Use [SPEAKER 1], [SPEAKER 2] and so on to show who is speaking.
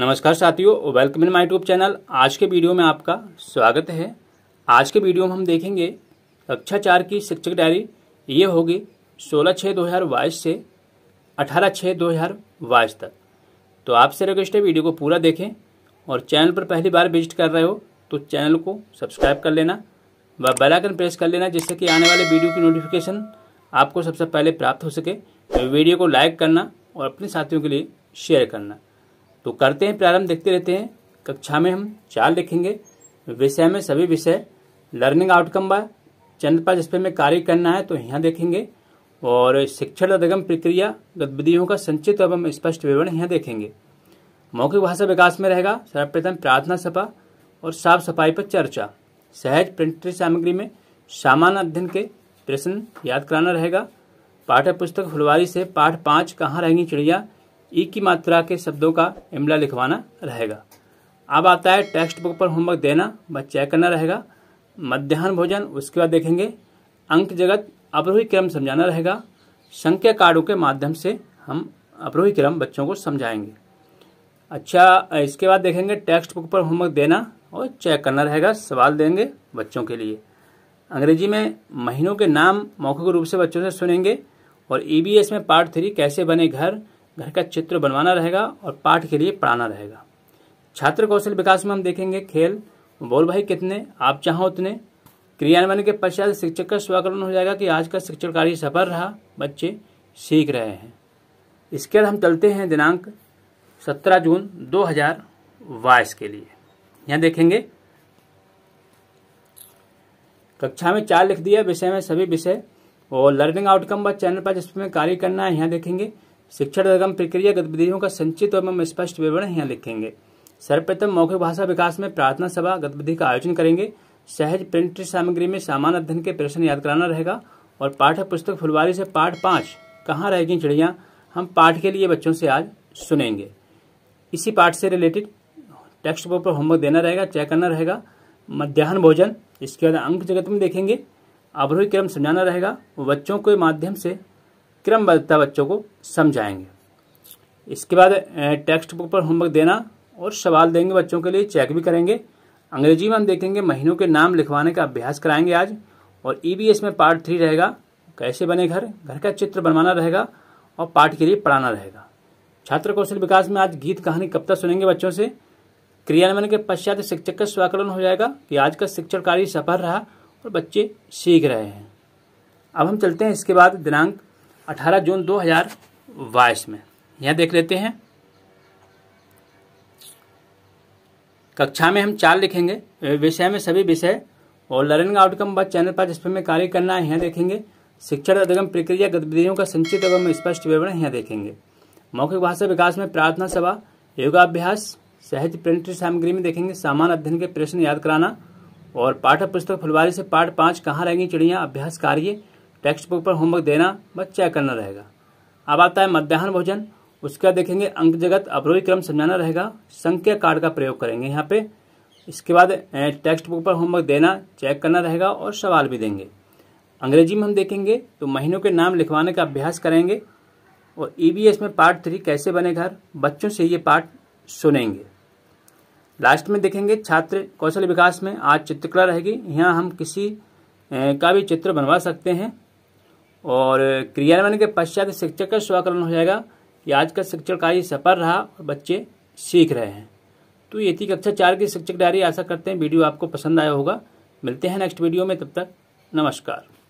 [SPEAKER 1] नमस्कार साथियों welcome in my tube channel आज के वीडियो में आपका स्वागत है आज के वीडियो में हम देखेंगे कक्षा चार की शिक्षक डायरी ये होगी सोलह छः दो हज़ार बाईस से अठारह छः दो हज़ार बाईस तक तो आपसे रिक्वेस्ट है वीडियो को पूरा देखें और चैनल पर पहली बार विजिट कर रहे हो तो चैनल को सब्सक्राइब कर लेना व बेलाइकन प्रेस कर लेना जिससे कि आने वाले वीडियो की नोटिफिकेशन आपको सबसे पहले प्राप्त हो सके वीडियो को लाइक करना और अपने साथियों के लिए शेयर करना तो करते हैं प्रारंभ देखते रहते हैं कक्षा में हम चार लिखेंगे विषय में सभी विषय लर्निंग आउटकम बाय चंद्रपा पर जिसपे में कार्य करना है तो यहाँ देखेंगे और शिक्षण अधिगम प्रक्रिया गतिविधियों का संचित एवं स्पष्ट विवरण यहाँ देखेंगे मौखिक भाषा विकास में रहेगा सर्वप्रथम प्रार्थना सभा और साफ सफाई पर चर्चा सहज प्रिंट सामग्री में सामान्य अध्ययन के प्रश्न याद कराना रहेगा पाठ्य पुस्तक फुलवारी से पाठ पाँच कहाँ रहेंगी चिड़िया ई की मात्रा के शब्दों का इमला लिखवाना रहेगा अब आता है टेक्स्ट बुक पर होमवर्क देना व चेक करना रहेगा मध्यान्ह भोजन उसके बाद देखेंगे अंक जगत अपरोही क्रम समझाना रहेगा संख्या कार्डों के माध्यम से हम अपरोही क्रम बच्चों को समझाएंगे अच्छा इसके बाद देखेंगे टेक्स्ट बुक पर होमवर्क देना और चेक करना रहेगा सवाल देंगे बच्चों के लिए अंग्रेजी में महीनों के नाम मौखिक रूप से बच्चों से सुनेंगे और ई e में पार्ट थ्री कैसे बने घर घर का चित्र बनवाना रहेगा और पाठ के लिए पढ़ाना रहेगा छात्र कौशल विकास में हम देखेंगे खेल बोल भाई कितने आप चाहो उतने क्रियान्वयन के पश्चात शिक्षक का स्वाकलन हो जाएगा कि आज का शिक्षण कार्य सफल रहा बच्चे सीख रहे हैं इसके बाद हम चलते हैं दिनांक 17 जून 2022 के लिए यहाँ देखेंगे कक्षा में चार लिख दिया विषय में सभी विषय और लर्निंग आउटकम व चैनल पर जिसमें कार्य करना है यहाँ देखेंगे शिक्षण एवं प्रक्रिया गतिविधियों का संचित एवं स्पष्ट विवरण यहाँ लिखेंगे सर्वप्रथम मौखिक भाषा विकास में प्रार्थना सभा गतिविधि का आयोजन करेंगे सहज प्रिंट सामग्री में सामान्य अध्ययन के प्रश्न याद कराना रहेगा और पाठ्य पुस्तक फुलवारी से पाठ पाँच कहाँ रहेगी चिड़िया हम पाठ के लिए बच्चों से आज सुनेंगे इसी पाठ से रिलेटेड टेक्स्ट बुक पर होमवर्क देना रहेगा चेक करना रहेगा मध्याह्न भोजन इसके बाद अंक जगत में देखेंगे अवरोही क्रम समझाना रहेगा बच्चों के माध्यम से क्रमबद्धता बच्चों को समझाएंगे इसके बाद टेक्स्ट बुक पर होमवर्क देना और सवाल देंगे बच्चों के लिए चेक भी करेंगे अंग्रेजी में हम देखेंगे महीनों के नाम लिखवाने का अभ्यास कराएंगे आज और ईबीएस e में पार्ट थ्री रहेगा कैसे बने घर घर का चित्र बनवाना रहेगा और पाठ के लिए पढ़ाना रहेगा छात्र कौशल विकास में आज गीत कहानी कब तक सुनेंगे बच्चों से क्रियान्वयन के पश्चात शिक्षक का स्वाकलन हो जाएगा कि आज का शिक्षण कार्य सफल रहा और बच्चे सीख रहे हैं अब हम चलते हैं इसके बाद दिनांक 18 जून 2022 में यह देख लेते हैं कक्षा में हम चार लिखेंगे विषय में सभी विषय और लर्निंग आउटकम बाद चैनल पर जिसपे में कार्य करना है यहाँ देखेंगे शिक्षण अधिगम प्रक्रिया गतिविधियों का संचित एवं स्पष्ट विवरण यहाँ देखेंगे मौखिक भाषा विकास में प्रार्थना सभा योगाभ्यास सहज प्रिंट सामग्री में देखेंगे सामान्य अध्ययन के प्रश्न याद कराना और पाठ्य पुस्तक फुलवारी से पाठ पांच कहाँ रहेंगी चिड़िया अभ्यास कार्य टेक्स्ट बुक पर होमवर्क देना व चेक करना रहेगा अब आता है मध्याह्न भोजन उसके बाद देखेंगे अंक जगत अवरोही क्रम समझाना रहेगा संख्या कार्ड का प्रयोग करेंगे यहाँ पे इसके बाद टेक्स्ट बुक पर होमवर्क देना चेक करना रहेगा और सवाल भी देंगे अंग्रेजी में हम देखेंगे तो महीनों के नाम लिखवाने का अभ्यास करेंगे और ई e में पार्ट थ्री कैसे बने घर बच्चों से ये पार्ट सुनेंगे लास्ट में देखेंगे छात्र कौशल विकास में आज चित्रकला रहेगी यहाँ हम किसी का भी चित्र बनवा सकते हैं और क्रियान्वयन के पश्चात शिक्षक का स्वाकलन हो जाएगा कि आज का शिक्षण कार्य सफल रहा और बच्चे सीख रहे हैं तो ये थी कक्षा चार की शिक्षक डायरी आशा करते हैं वीडियो आपको पसंद आया होगा मिलते हैं नेक्स्ट वीडियो में तब तक नमस्कार